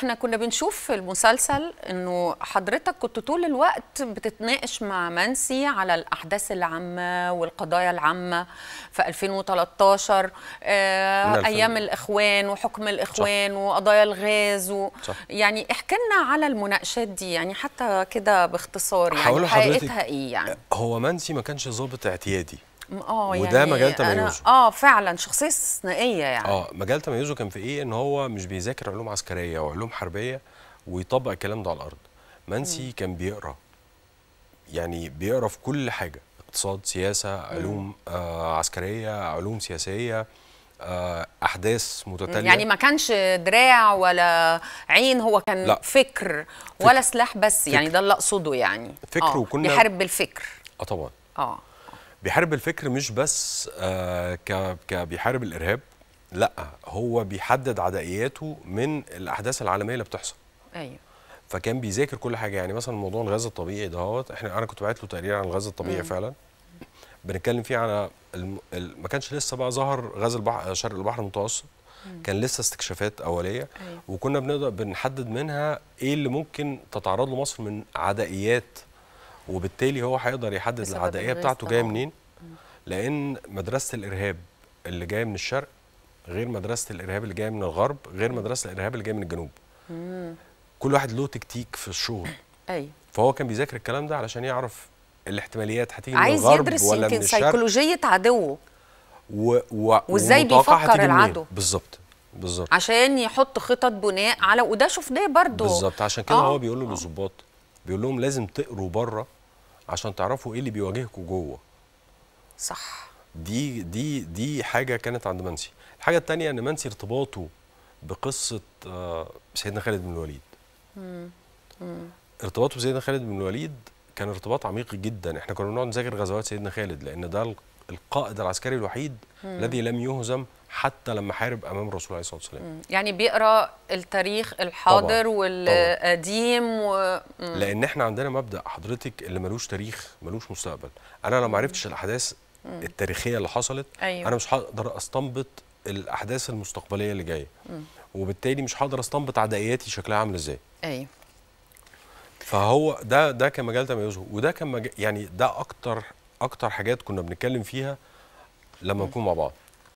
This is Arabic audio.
احنا كنا بنشوف في المسلسل انه حضرتك كنت طول الوقت بتتناقش مع منسي على الاحداث العامه والقضايا العامه في 2013 آه ايام الاخوان وحكم الاخوان صح. وقضايا الغاز و صح. يعني احكي لنا على المناقشات دي يعني حتى كده باختصار يعني حقيقتها ايه يعني هو منسي ما كانش ظابط اعتيادي اه يعني وده مجال تميزه اه فعلا شخصيه استثنائيه يعني اه مجال تميزه كان في ايه ان هو مش بيذاكر علوم عسكريه وعلوم حربيه ويطبق الكلام ده على الارض منسي م. كان بيقرا يعني بيقرا في كل حاجه اقتصاد سياسه علوم آه عسكريه علوم سياسيه آه، احداث متتاليه يعني ما كانش دراع ولا عين هو كان لا. فكر ولا فكر. سلاح بس يعني فكر. يعني ده اللي اقصده يعني فكر آه. وكنا بيحارب بالفكر اه طبعا اه بيحارب الفكر مش بس آه، ك بيحارب الارهاب لا هو بيحدد عدائياته من الاحداث العالميه اللي بتحصل ايوه فكان بيذاكر كل حاجه يعني مثلا موضوع الغاز الطبيعي دهوت احنا انا كنت بعت له تقرير عن الغاز الطبيعي مم. فعلا بنتكلم فيه على الم... ما كانش لسه بقى ظهر غاز البحر شرق البحر المتوسط مم. كان لسه استكشافات اوليه أيوة. وكنا بنقدر بنحدد منها ايه اللي ممكن تتعرض له مصر من عدائيات وبالتالي هو هيقدر يحدد العدائيه بتاعته جايه منين لان مدرسه الارهاب اللي جايه من الشرق غير مدرسه الارهاب اللي جايه من الغرب غير مدرسه الارهاب اللي جايه من الجنوب كل واحد له تكتيك في الشغل اي فهو كان بيذاكر الكلام ده علشان يعرف الاحتماليات هتيجي من الغرب يدرس ولا من الشرق عايز يدرس سيكولوجيه عدوه و... و... وازاي بيفكر العدو بالظبط بالظبط عشان يحط خطط بناء على وده شفناه برضه بالظبط عشان كده آه. هو بيقول للظباط بيقول لهم لازم تقروا بره عشان تعرفوا ايه اللي بيواجهكم جوه صح دي دي دي حاجه كانت عند منسي الحاجه الثانيه ان منسي ارتباطه بقصه آه، سيدنا خالد بن الوليد ارتباطه بسيدنا خالد بن الوليد كان ارتباط عميق جدا احنا كنا بنقعد نذاكر غزوات سيدنا خالد لان ده القائد العسكري الوحيد الذي لم يهزم حتى لما حارب امام الرسول عليه الصلاه والسلام يعني بيقرا التاريخ الحاضر طبعًا. والقديم و... لان احنا عندنا مبدا حضرتك اللي ملوش تاريخ ملوش مستقبل انا لو ما عرفتش الاحداث التاريخيه اللي حصلت أيوه. انا مش هقدر استنبط الاحداث المستقبليه اللي جايه وبالتالي مش هقدر استنبط عدائياتي شكلها عامل ازاي ايوه فهو ده ده كان مجال تميزه وده كان مجال يعني ده اكتر اكتر حاجات كنا بنتكلم فيها لما نكون مع بعض